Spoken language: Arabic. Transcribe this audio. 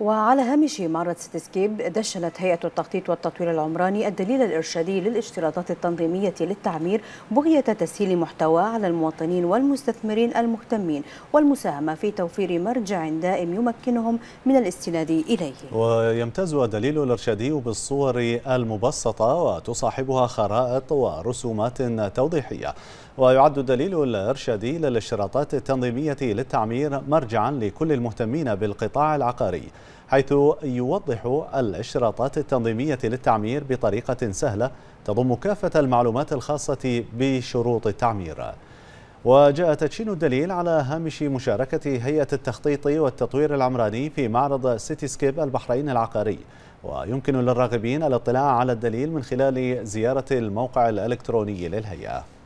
وعلى هامش معرض سيتسكيب دشنت هيئة التخطيط والتطوير العمراني الدليل الإرشادي للاشتراطات التنظيمية للتعمير بغية تسهيل محتوى على المواطنين والمستثمرين المهتمين والمساهمة في توفير مرجع دائم يمكنهم من الاستناد إليه ويمتاز الدليل الإرشادي بالصور المبسطة وتصاحبها خرائط ورسومات توضيحية ويعد الدليل الإرشادي للاشتراطات التنظيمية للتعمير مرجعا لكل المهتمين بالقطاع العقاري حيث يوضح الاشتراطات التنظيمية للتعمير بطريقة سهلة تضم كافة المعلومات الخاصة بشروط التعمير وجاء تدشين الدليل على هامش مشاركة هيئة التخطيط والتطوير العمراني في معرض سيتي سكيب البحرين العقاري ويمكن للراغبين الاطلاع على الدليل من خلال زيارة الموقع الإلكتروني للهيئة